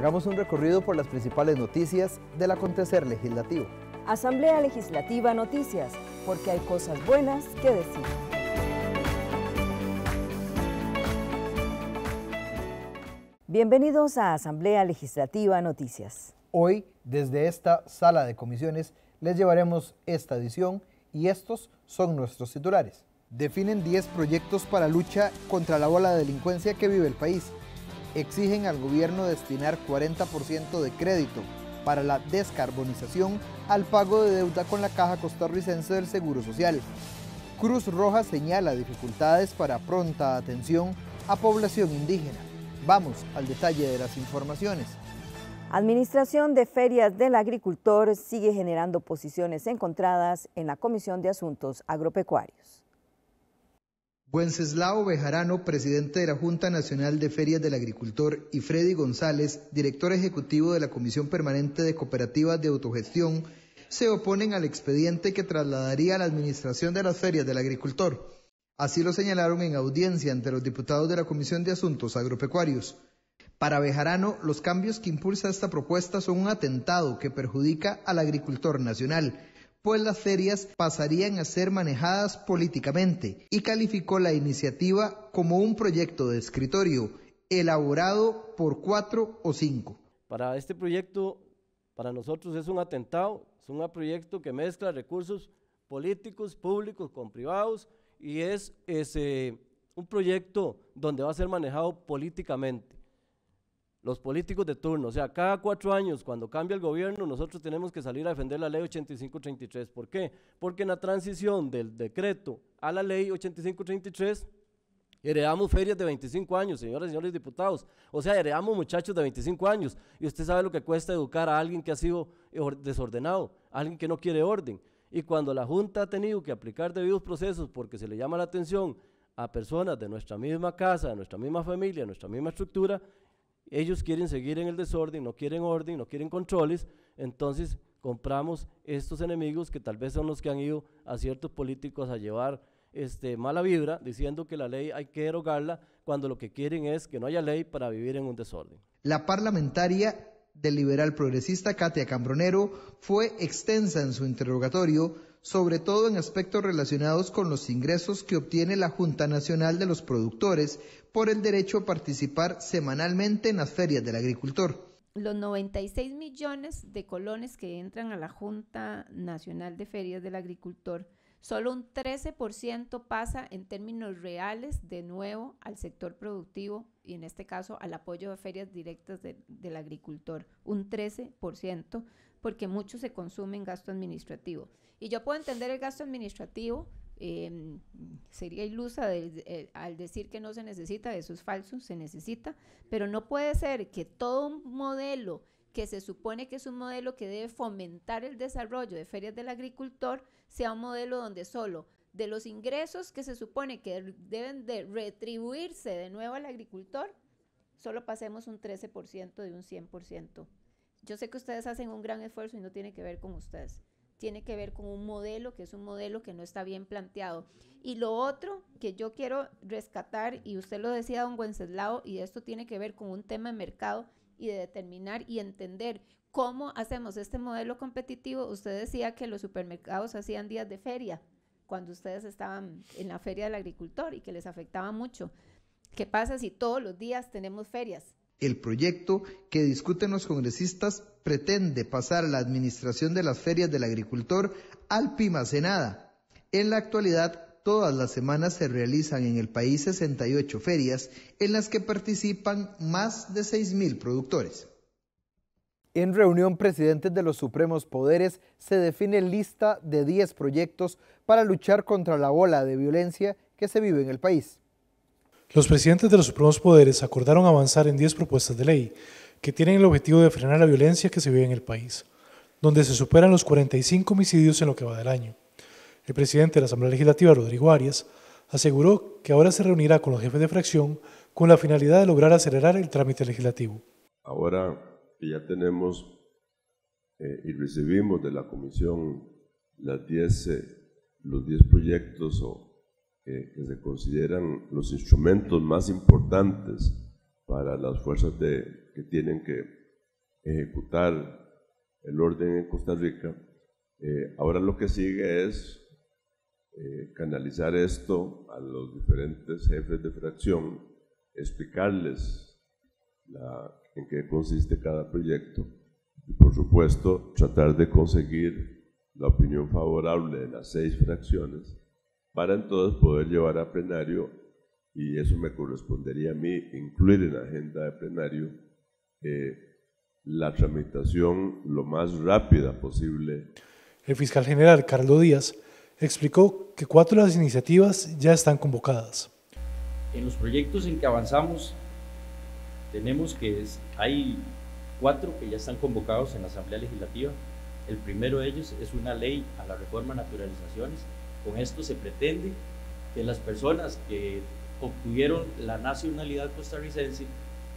Hagamos un recorrido por las principales noticias del acontecer legislativo. Asamblea Legislativa Noticias, porque hay cosas buenas que decir. Bienvenidos a Asamblea Legislativa Noticias. Hoy, desde esta sala de comisiones, les llevaremos esta edición y estos son nuestros titulares. Definen 10 proyectos para lucha contra la bola de delincuencia que vive el país exigen al gobierno destinar 40% de crédito para la descarbonización al pago de deuda con la Caja Costarricense del Seguro Social. Cruz Roja señala dificultades para pronta atención a población indígena. Vamos al detalle de las informaciones. Administración de Ferias del Agricultor sigue generando posiciones encontradas en la Comisión de Asuntos Agropecuarios. Wenceslao Bejarano, presidente de la Junta Nacional de Ferias del Agricultor, y Freddy González, director ejecutivo de la Comisión Permanente de Cooperativas de Autogestión, se oponen al expediente que trasladaría a la Administración de las Ferias del Agricultor. Así lo señalaron en audiencia ante los diputados de la Comisión de Asuntos Agropecuarios. Para Bejarano, los cambios que impulsa esta propuesta son un atentado que perjudica al agricultor nacional pues las ferias pasarían a ser manejadas políticamente y calificó la iniciativa como un proyecto de escritorio elaborado por cuatro o cinco. Para este proyecto, para nosotros es un atentado, es un proyecto que mezcla recursos políticos, públicos con privados y es, un proyecto donde va a ser manejado políticamente los políticos de turno. O sea, cada cuatro años, cuando cambia el gobierno, nosotros tenemos que salir a defender la ley 8533. ¿Por qué? Porque en la transición del decreto a la ley 8533 heredamos ferias de 25 años, señoras y señores diputados. O sea, heredamos muchachos de 25 años. Y usted sabe lo que cuesta educar a alguien que ha sido desordenado, a alguien que no quiere orden. Y cuando la Junta ha tenido que aplicar debidos procesos porque se le llama la atención a personas de nuestra misma casa, de nuestra misma familia, de nuestra misma estructura, ellos quieren seguir en el desorden, no quieren orden, no quieren controles, entonces compramos estos enemigos que tal vez son los que han ido a ciertos políticos a llevar este, mala vibra, diciendo que la ley hay que derogarla cuando lo que quieren es que no haya ley para vivir en un desorden. La parlamentaria del liberal progresista Katia Cambronero fue extensa en su interrogatorio sobre todo en aspectos relacionados con los ingresos que obtiene la Junta Nacional de los Productores por el derecho a participar semanalmente en las ferias del agricultor. Los 96 millones de colones que entran a la Junta Nacional de Ferias del Agricultor Solo un 13% pasa en términos reales de nuevo al sector productivo y en este caso al apoyo de ferias directas del agricultor. Un 13% porque mucho se consume en gasto administrativo. Y yo puedo entender el gasto administrativo. Em, sería ilusa eh, al decir que no se necesita, eso es falso, se necesita, pero no puede ser que todo un modelo que se supone que es un modelo que debe fomentar el desarrollo de ferias del agricultor, sea un modelo donde solo de los ingresos que se supone que deben de retribuirse de nuevo al agricultor, solo pasemos un 13% de un 100%. Yo sé que ustedes hacen un gran esfuerzo y no tiene que ver con ustedes. Tiene que ver con un modelo que es un modelo que no está bien planteado. Y lo otro que yo quiero rescatar, y usted lo decía, don Wenceslao, y esto tiene que ver con un tema de mercado y de determinar y entender cómo hacemos este modelo competitivo. Usted decía que los supermercados hacían días de feria cuando ustedes estaban en la feria del agricultor y que les afectaba mucho. ¿Qué pasa si todos los días tenemos ferias? El proyecto que discuten los congresistas pretende pasar la administración de las ferias del agricultor al Pimacenada. En la actualidad, todas las semanas se realizan en el país 68 ferias en las que participan más de 6.000 productores. En reunión, presidentes de los supremos poderes se define lista de 10 proyectos para luchar contra la ola de violencia que se vive en el país. Los presidentes de los supremos poderes acordaron avanzar en 10 propuestas de ley que tienen el objetivo de frenar la violencia que se vive en el país, donde se superan los 45 homicidios en lo que va del año. El presidente de la Asamblea Legislativa, Rodrigo Arias, aseguró que ahora se reunirá con los jefes de fracción con la finalidad de lograr acelerar el trámite legislativo. Ahora que ya tenemos eh, y recibimos de la comisión las diez, eh, los 10 proyectos o, eh, que se consideran los instrumentos más importantes para las fuerzas de, que tienen que ejecutar el orden en Costa Rica, ahora lo que sigue es eh, canalizar esto a los diferentes jefes de fracción, explicarles en qué consiste cada proyecto y por supuesto tratar de conseguir la opinión favorable de las seis fracciones para entonces poder llevar a plenario y eso me correspondería a mí incluir en la agenda de plenario eh, la tramitación lo más rápida posible. El fiscal general Carlos Díaz explicó que cuatro de las iniciativas ya están convocadas. En los proyectos en que avanzamos, tenemos que es, hay cuatro que ya están convocados en la Asamblea Legislativa. El primero de ellos es una ley a la reforma de naturalizaciones. Con esto se pretende que las personas que obtuvieron la nacionalidad costarricense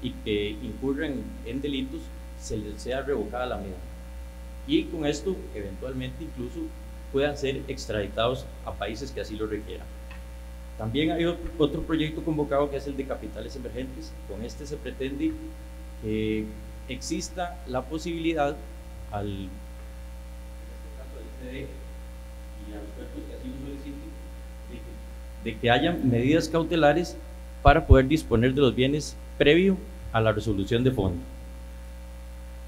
y que incurren en delitos se les sea revocada la medida. Y con esto, eventualmente, incluso puedan ser extraditados a países que así lo requieran. También hay otro proyecto convocado que es el de capitales emergentes. Con este se pretende que exista la posibilidad al en del este e y a los que de que haya medidas cautelares para poder disponer de los bienes previo a la resolución de fondo.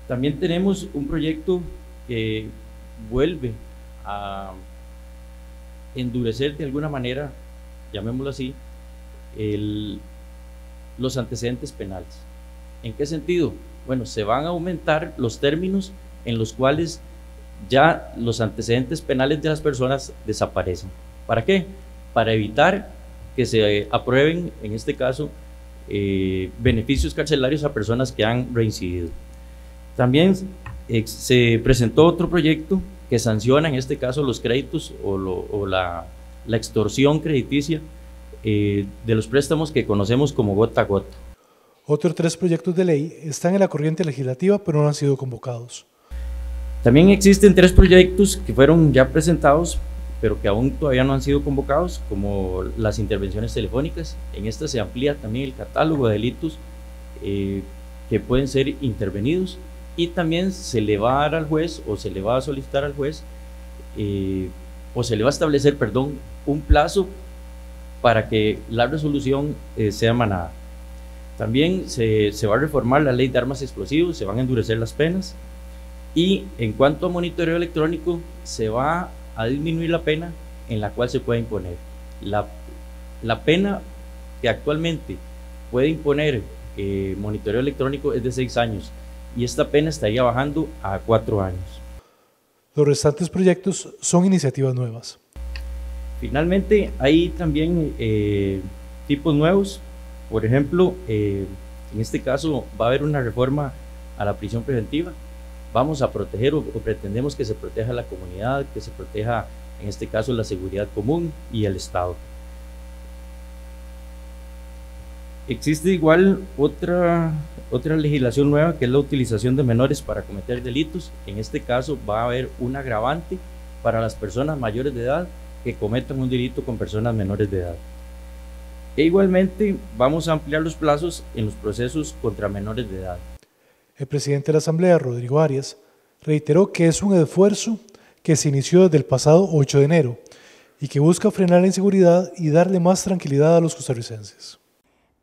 También tenemos un proyecto que vuelve endurecer de alguna manera, llamémoslo así, los antecedentes penales. ¿En qué sentido? Bueno, se van a aumentar los términos en los cuales ya los antecedentes penales de las personas desaparecen. ¿Para qué? Para evitar que se aprueben, en este caso, eh, beneficios carcelarios a personas que han reincidido. También eh, se presentó otro proyecto que sanciona en este caso los créditos o, la, la, extorsión crediticia eh, de los préstamos que conocemos como gota a gota. Otros tres proyectos de ley están en la corriente legislativa pero no han sido convocados. También existen tres proyectos que fueron ya presentados pero que aún todavía no han sido convocados, como las intervenciones telefónicas. En esta se amplía también el catálogo de delitos eh, que pueden ser intervenidos y también se le va a dar al juez o se le va a solicitar al juez eh, o se le va a establecer, perdón, un plazo para que la resolución eh, sea manada. También se, se, va a reformar la ley de armas explosivos, se van a endurecer las penas y en cuanto a monitoreo electrónico se va a disminuir la pena en la cual se puede imponer. La, la pena que actualmente puede imponer eh, monitoreo electrónico es de seis años y esta pena estaría bajando a cuatro años. Los restantes proyectos son iniciativas nuevas. Finalmente, hay también eh, tipos nuevos. Por ejemplo, eh, en este caso va a haber una reforma a la prisión preventiva. Vamos a proteger o pretendemos que se proteja la comunidad, que se proteja, en este caso, la seguridad común y el Estado. Existe igual otra, legislación nueva que es la utilización de menores para cometer delitos. En este caso va a haber un agravante para las personas mayores de edad que cometan un delito con personas menores de edad. E igualmente vamos a ampliar los plazos en los procesos contra menores de edad. El presidente de la Asamblea, Rodrigo Arias, reiteró que es un esfuerzo que se inició desde el pasado 8 de enero y que busca frenar la inseguridad y darle más tranquilidad a los costarricenses.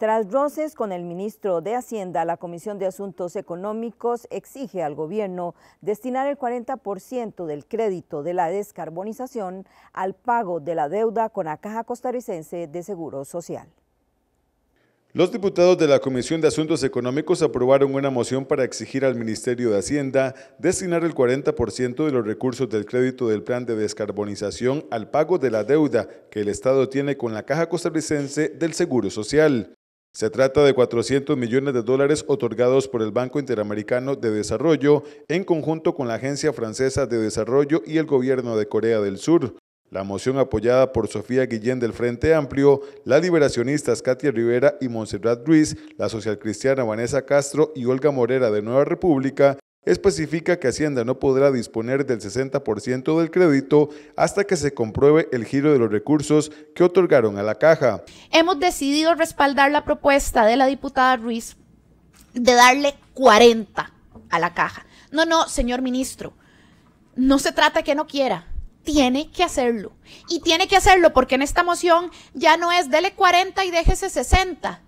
Tras roces con el ministro de Hacienda, la Comisión de Asuntos Económicos exige al gobierno destinar el 40% del crédito de la descarbonización al pago de la deuda con la Caja Costarricense de Seguro Social. Los diputados de la Comisión de Asuntos Económicos aprobaron una moción para exigir al Ministerio de Hacienda destinar el 40% de los recursos del crédito del plan de descarbonización al pago de la deuda que el Estado tiene con la Caja Costarricense del Seguro Social. Se trata de 400 millones de dólares otorgados por el Banco Interamericano de Desarrollo en conjunto con la Agencia Francesa de Desarrollo y el Gobierno de Corea del Sur. La moción apoyada por Sofía Guillén del Frente Amplio, las liberacionistas Katia Rivera y Montserrat Ruiz, la socialcristiana Vanessa Castro y Olga Morera de Nueva República Especifica que Hacienda no podrá disponer del 60% del crédito hasta que se compruebe el giro de los recursos que otorgaron a la caja. Hemos decidido respaldar la propuesta de la diputada Ruiz de darle 40 a la caja. No, no, señor ministro, no se trata que no quiera, tiene que hacerlo. Y tiene que hacerlo porque en esta moción ya no es dele 40 y déjese 60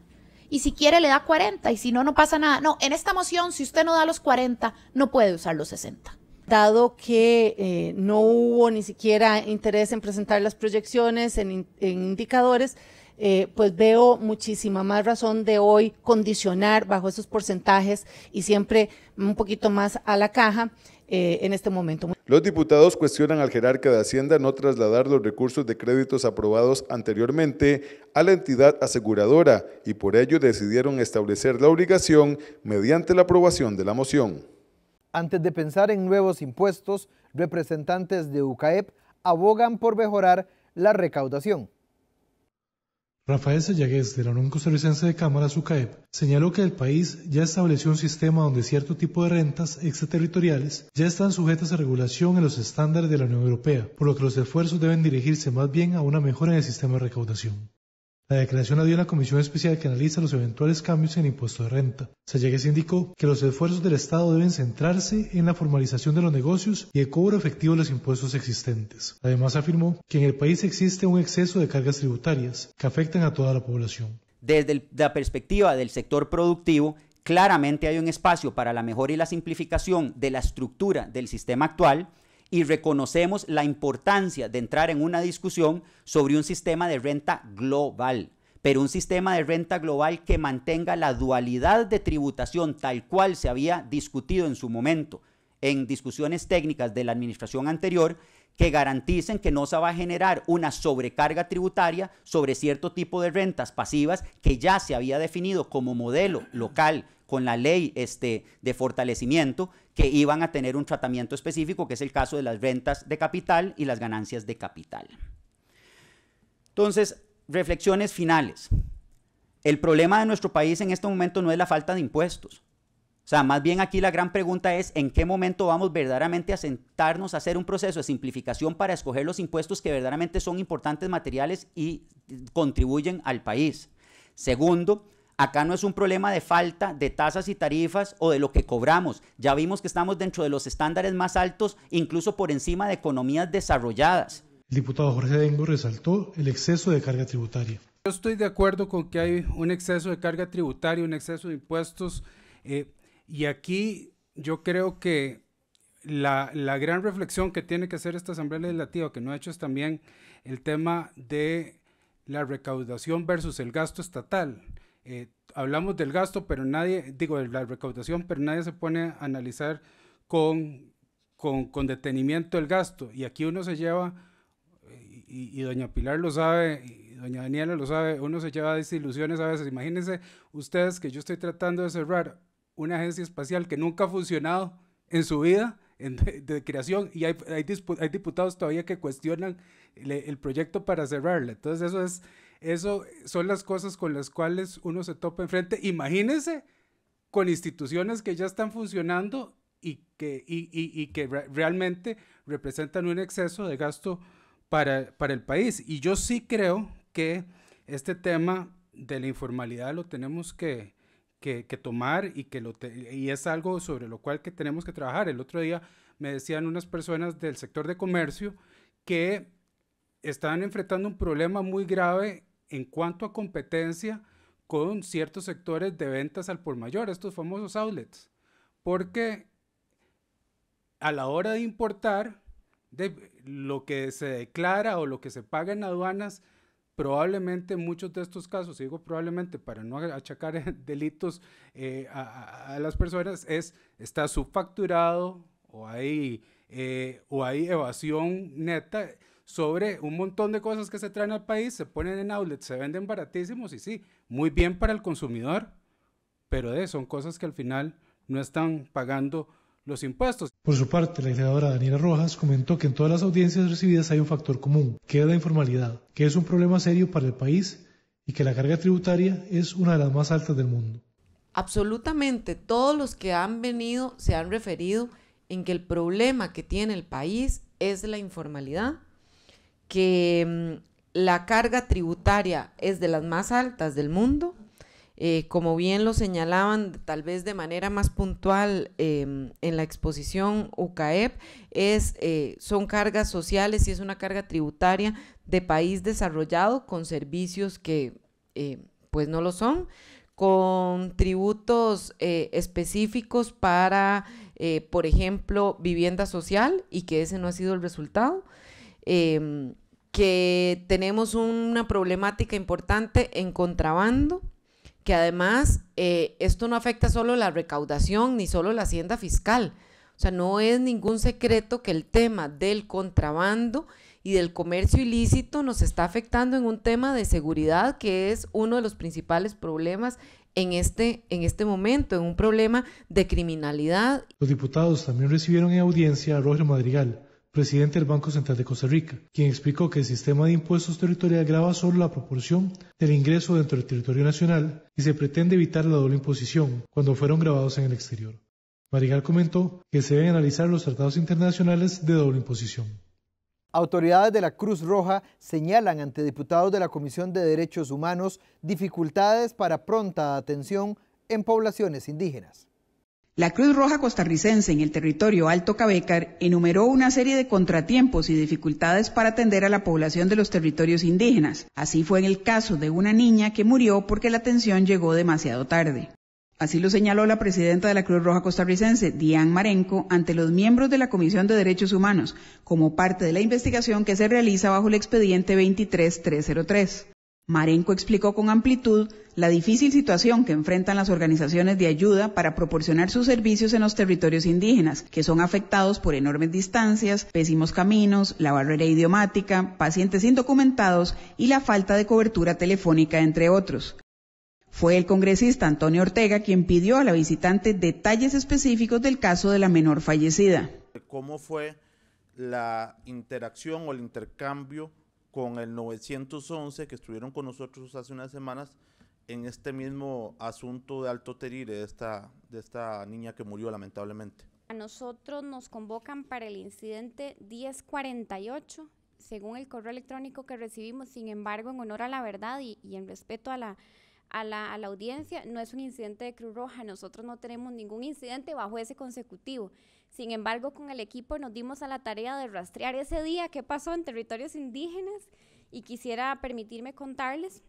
y si quiere le da 40 y si no, no pasa nada. No, en esta moción, si usted no da los 40, no puede usar los 60 dado que eh, no hubo ni siquiera interés en presentar las proyecciones en, indicadores, eh, pues veo muchísima más razón de hoy condicionar bajo esos porcentajes y siempre un poquito más a la caja. Eh, en este momento. Los diputados cuestionan al jerarca de Hacienda no trasladar los recursos de créditos aprobados anteriormente a la entidad aseguradora y por ello decidieron establecer la obligación mediante la aprobación de la moción. Antes de pensar en nuevos impuestos, representantes de UCAEP abogan por mejorar la recaudación. Rafael Sellagués, de la Unión Costarricense de Cámara, SUCAEP, señaló que el país ya estableció un sistema donde cierto tipo de rentas extraterritoriales ya están sujetas a regulación en los estándares de la Unión Europea, por lo que los esfuerzos deben dirigirse más bien a una mejora en el sistema de recaudación. La declaración la dio una comisión especial que analiza los eventuales cambios en impuesto de renta. Sallegues indicó que los esfuerzos del Estado deben centrarse en la formalización de los negocios y el cobro efectivo de los impuestos existentes. Además afirmó que en el país existe un exceso de cargas tributarias que afectan a toda la población. Desde la perspectiva del sector productivo, claramente hay un espacio para la mejora y la simplificación de la estructura del sistema actual y reconocemos la importancia de entrar en una discusión sobre un sistema de renta global, pero un sistema de renta global que mantenga la dualidad de tributación tal cual se había discutido en su momento en discusiones técnicas de la administración anterior, que garanticen que no se va a generar una sobrecarga tributaria sobre cierto tipo de rentas pasivas que ya se había definido como modelo local con la ley este, de fortalecimiento que iban a tener un tratamiento específico, que es el caso de las rentas de capital y las ganancias de capital. Entonces, reflexiones finales. El problema de nuestro país en este momento no es la falta de impuestos. O sea, más bien aquí la gran pregunta es en qué momento vamos verdaderamente a sentarnos a hacer un proceso de simplificación para escoger los impuestos que verdaderamente son importantes materiales y eh, contribuyen al país. Segundo, Acá no es un problema de falta de tasas y tarifas o de lo que cobramos. Ya vimos que estamos dentro de los estándares más altos, incluso por encima de economías desarrolladas. El diputado Jorge Dengo resaltó el exceso de carga tributaria. Yo estoy de acuerdo con que hay un exceso de carga tributaria, un exceso de impuestos. Eh, y aquí yo creo que la, la, gran reflexión que tiene que hacer esta Asamblea Legislativa, que no ha hecho, es también el tema de la recaudación versus el gasto estatal. Eh, hablamos del gasto, pero nadie, digo, de la recaudación, pero nadie se pone a analizar con, con, detenimiento el gasto. Y aquí uno se lleva, y, doña Pilar lo sabe, y doña Daniela lo sabe, uno se lleva a desilusiones a veces. Imagínense ustedes que yo estoy tratando de cerrar una agencia espacial que nunca ha funcionado en su vida. de, creación y hay, hay, diputados todavía que cuestionan el proyecto para cerrarla. Entonces eso es, eso son las cosas con las cuales uno se topa enfrente. Imagínense con instituciones que ya están funcionando y que, y, y, que realmente representan un exceso de gasto para, para el país. Y yo sí creo que este tema de la informalidad lo tenemos que, que, tomar y, que lo y es algo sobre lo cual que tenemos que trabajar. El otro día me decían unas personas del sector de comercio que estaban enfrentando un problema muy grave en cuanto a competencia con ciertos sectores de ventas al por mayor, estos famosos outlets, porque a la hora de importar, de lo que se declara o lo que se paga en aduanas, probablemente muchos de estos casos, digo probablemente para no achacar delitos eh, a, a, las personas, es está subfacturado o hay, eh, o hay evasión neta sobre un montón de cosas que se traen al país, se ponen en outlets, se venden baratísimos y sí, muy bien para el consumidor, pero eh, son cosas que al final no están pagando los impuestos. Por su parte, la legisladora Daniela Rojas comentó que en todas las audiencias recibidas hay un factor común, que es la informalidad, que es un problema serio para el país y que la carga tributaria es una de las más altas del mundo. Absolutamente todos los que han venido se han referido en que el problema que tiene el país es la informalidad que mm, la carga tributaria es de las más altas del mundo. Eh, como bien lo señalaban, tal vez de manera más puntual em, en la exposición UCAEP, es, eh, son cargas sociales y es una carga tributaria de país desarrollado con servicios que eh, pues no lo son, con tributos específicos para, por ejemplo, vivienda social y que ese no ha sido el resultado. Em, que tenemos una problemática importante en contrabando, que además eh, esto no afecta solo la recaudación ni solo la hacienda fiscal. O sea, no es ningún secreto que el tema del contrabando y del comercio ilícito nos está afectando en un tema de seguridad que es uno de los principales problemas en este, en este momento, en un problema de criminalidad. Los diputados también recibieron en audiencia a Roger Madrigal, presidente del Banco Central de Costa Rica, quien explicó que el sistema de impuestos territorial grava solo la proporción del ingreso dentro del territorio nacional y se pretende evitar la doble imposición cuando fueron grabados en el exterior. Marigal comentó que se deben analizar los tratados internacionales de doble imposición. Autoridades de la Cruz Roja señalan ante diputados de la Comisión de Derechos Humanos dificultades para pronta atención en poblaciones indígenas. La Cruz Roja costarricense en el territorio Alto Cabécar enumeró una serie de contratiempos y dificultades para atender a la población de los territorios indígenas. Así fue en el caso de una niña que murió porque la atención llegó demasiado tarde. Así lo señaló la presidenta de la Cruz Roja costarricense, Diane Marenco, ante los miembros de la Comisión de Derechos Humanos, como parte de la investigación que se realiza bajo el expediente 23303. Marenco explicó con amplitud la difícil situación que enfrentan las organizaciones de ayuda para proporcionar sus servicios en los territorios indígenas, que son afectados por enormes distancias, pésimos caminos, la barrera idiomática, pacientes indocumentados y la falta de cobertura telefónica, entre otros. Fue el congresista Antonio Ortega quien pidió a la visitante detalles específicos del caso de la menor fallecida. ¿Cómo fue la interacción o el intercambio con el 911 que estuvieron con nosotros hace unas semanas en este mismo asunto de Alto Terire, de esta, de esta niña que murió lamentablemente. A nosotros nos convocan para el incidente 1048, según el correo electrónico que recibimos, sin embargo, en honor a la verdad y, en respeto a la, a la, a la audiencia, no es un incidente de Cruz Roja, nosotros no tenemos ningún incidente bajo ese consecutivo. Sin embargo, con el equipo nos dimos a la tarea de rastrear ese día qué pasó en territorios indígenas y quisiera permitirme contarles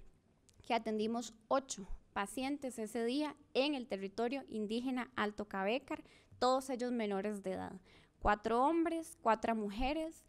que atendimos ocho pacientes ese día en el territorio indígena Alto Cabecar, todos ellos menores de edad. Cuatro hombres, cuatro mujeres,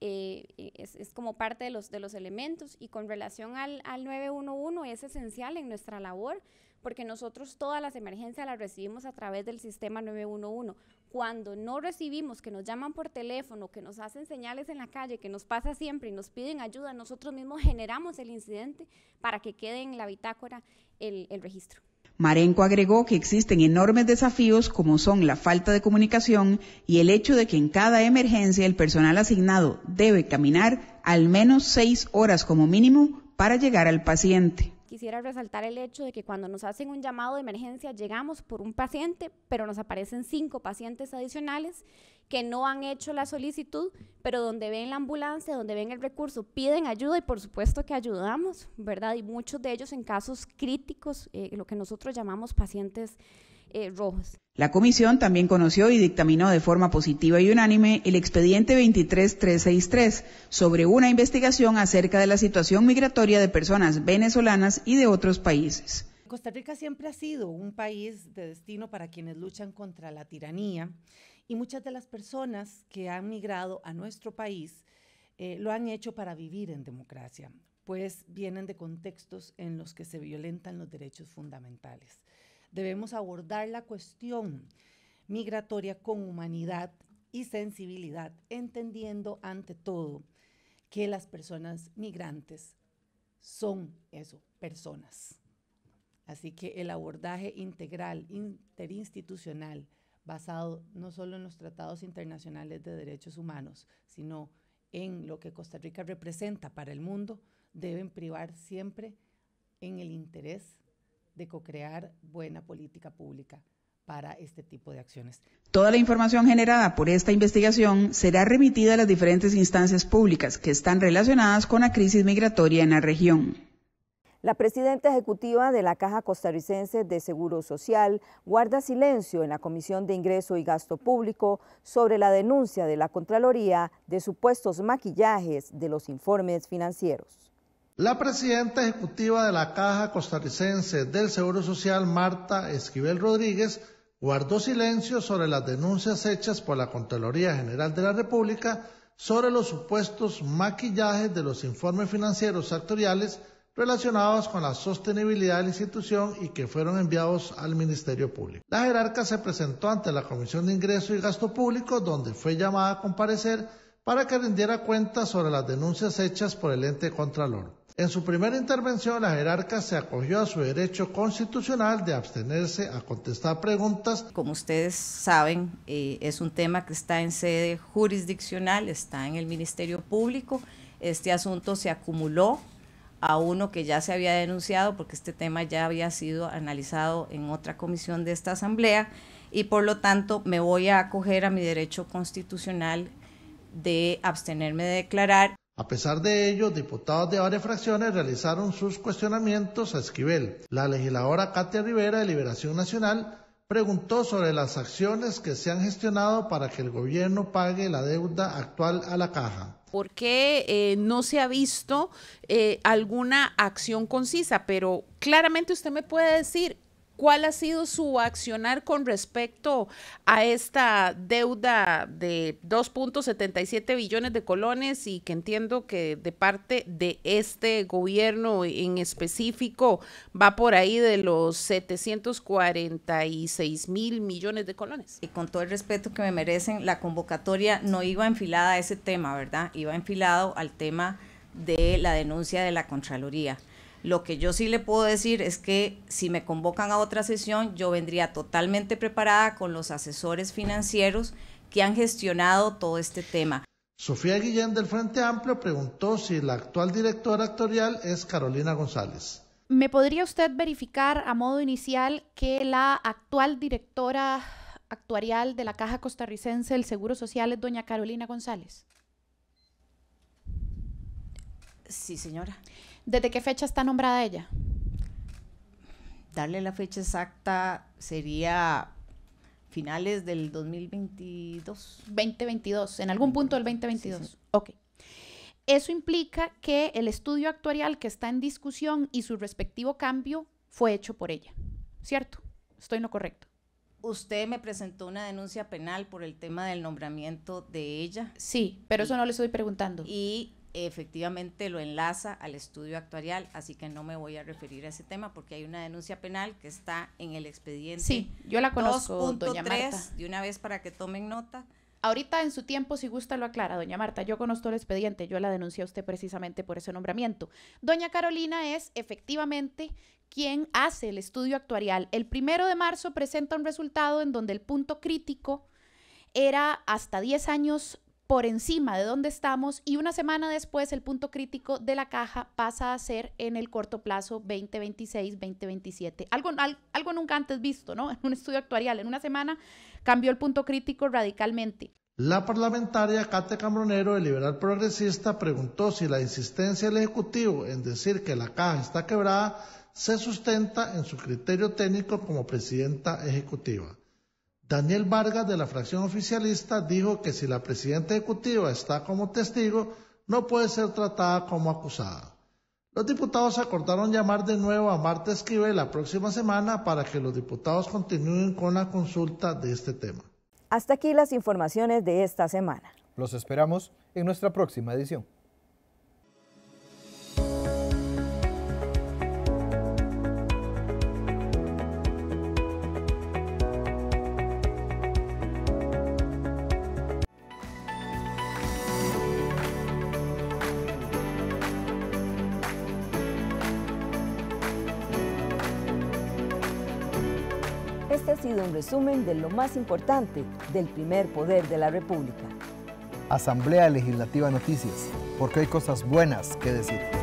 eh, eh, es, como parte de los, elementos. Y con relación al, al 911 es esencial en nuestra labor porque nosotros todas las emergencias las recibimos a través del sistema 911 cuando no recibimos, que nos llaman por teléfono, que nos hacen señales en la calle, que nos pasa siempre y nos piden ayuda, nosotros mismos generamos el incidente para que quede en la bitácora el, registro. Marenco agregó que existen enormes desafíos como son la falta de comunicación y el hecho de que en cada emergencia el personal asignado debe caminar al menos seis horas como mínimo para llegar al paciente quisiera resaltar el hecho de que cuando nos hacen un llamado de emergencia llegamos por un paciente, pero nos aparecen cinco pacientes adicionales que no han hecho la solicitud, pero donde ven la ambulancia, donde ven el recurso, piden ayuda y por supuesto que ayudamos, ¿verdad? Y muchos de ellos en casos críticos, eh, lo que nosotros llamamos pacientes eh, la comisión también conoció y dictaminó de forma positiva y unánime el expediente 23363 sobre una investigación acerca de la situación migratoria de personas venezolanas y de otros países. Costa Rica siempre ha sido un país de destino para quienes luchan contra la tiranía y muchas de las personas que han migrado a nuestro país eh, lo han hecho para vivir en democracia, pues vienen de contextos en los que se violentan los derechos fundamentales. Debemos abordar la cuestión migratoria con humanidad y sensibilidad, entendiendo ante todo que las personas migrantes son eso, personas. Así que el abordaje integral, interinstitucional, basado no solo en los tratados internacionales de derechos humanos, sino en lo que Costa Rica representa para el mundo, deben privar siempre en el interés de co-crear buena política pública para este tipo de acciones. Toda la información generada por esta investigación será remitida a las diferentes instancias públicas que están relacionadas con la crisis migratoria en la región. La presidenta ejecutiva de la Caja Costarricense de Seguro Social guarda silencio en la Comisión de Ingreso y Gasto Público sobre la denuncia de la Contraloría de supuestos maquillajes de los informes financieros. La presidenta ejecutiva de la Caja Costarricense del Seguro Social, Marta Esquivel Rodríguez, guardó silencio sobre las denuncias hechas por la Contraloría General de la República sobre los supuestos maquillajes de los informes financieros sectoriales relacionados con la sostenibilidad de la institución y que fueron enviados al Ministerio Público. La jerarca se presentó ante la Comisión de Ingreso y Gasto Público, donde fue llamada a comparecer para que rindiera cuentas sobre las denuncias hechas por el ente Contralor. En su primera intervención, la jerarca se acogió a su derecho constitucional de abstenerse a contestar preguntas. Como ustedes saben, eh, es un tema que está en sede jurisdiccional, está en el Ministerio Público. Este asunto se acumuló a uno que ya se había denunciado porque este tema ya había sido analizado en otra comisión de esta Asamblea y por lo tanto me voy a acoger a mi derecho constitucional de abstenerme de declarar a pesar de ello, diputados de varias fracciones realizaron sus cuestionamientos a Esquivel. La legisladora Katia Rivera de Liberación Nacional preguntó sobre las acciones que se han gestionado para que el gobierno pague la deuda actual a la caja. ¿Por qué eh, no se ha visto eh, alguna acción concisa? Pero claramente usted me puede decir ¿Cuál ha sido su accionar con respecto a esta deuda de 2.77 billones de colones y que entiendo que de parte de este gobierno en específico va por ahí de los 746 mil millones de colones? Y con todo el respeto que me merecen, la convocatoria no iba enfilada a ese tema, ¿verdad? Iba enfilado al tema de la denuncia de la Contraloría. Lo que yo sí le puedo decir es que si me convocan a otra sesión, yo vendría totalmente preparada con los asesores financieros que han gestionado todo este tema. Sofía Guillén del Frente Amplio preguntó si la actual directora actuarial es Carolina González. ¿Me podría usted verificar a modo inicial que la actual directora actuarial de la Caja Costarricense del Seguro Social es doña Carolina González? Sí, señora. ¿Desde qué fecha está nombrada ella? Darle la fecha exacta sería finales del 2022. 2022, en algún punto del 2022. Ok. Eso implica que el estudio actuarial que está en discusión y su respectivo cambio fue hecho por ella, ¿cierto? Estoy no correcto. Usted me presentó una denuncia penal por el tema del nombramiento de ella. Sí, pero eso no le estoy preguntando. Y efectivamente lo enlaza al estudio actuarial, así que no me voy a referir a ese tema porque hay una denuncia penal que está en el expediente. Sí, yo la conozco, doña Marta. De una vez para que tomen nota. Ahorita en su tiempo, si gusta, lo aclara, doña Marta. Yo conozco el expediente, yo la denuncié a usted precisamente por ese nombramiento. Doña Carolina es efectivamente quien hace el estudio actuarial. El primero de marzo presenta un resultado en donde el punto crítico era hasta 10 años por encima de donde estamos y una semana después el punto crítico de la caja pasa a ser en el corto plazo 2026-2027. Algo, algo nunca antes visto, ¿no? En un estudio actuarial, en una semana cambió el punto crítico radicalmente. La parlamentaria Kate Cambronero, el liberal progresista, preguntó si la insistencia del Ejecutivo en decir que la caja está quebrada se sustenta en su criterio técnico como presidenta ejecutiva. Daniel Vargas de la fracción oficialista dijo que si la presidenta ejecutiva está como testigo, no puede ser tratada como acusada. Los diputados acordaron llamar de nuevo a Marta Esquivel la próxima semana para que los diputados continúen con la consulta de este tema. Hasta aquí las informaciones de esta semana. Los esperamos en nuestra próxima edición. sido un resumen de lo más importante del primer poder de la República. Asamblea Legislativa Noticias, porque hay cosas buenas que decir.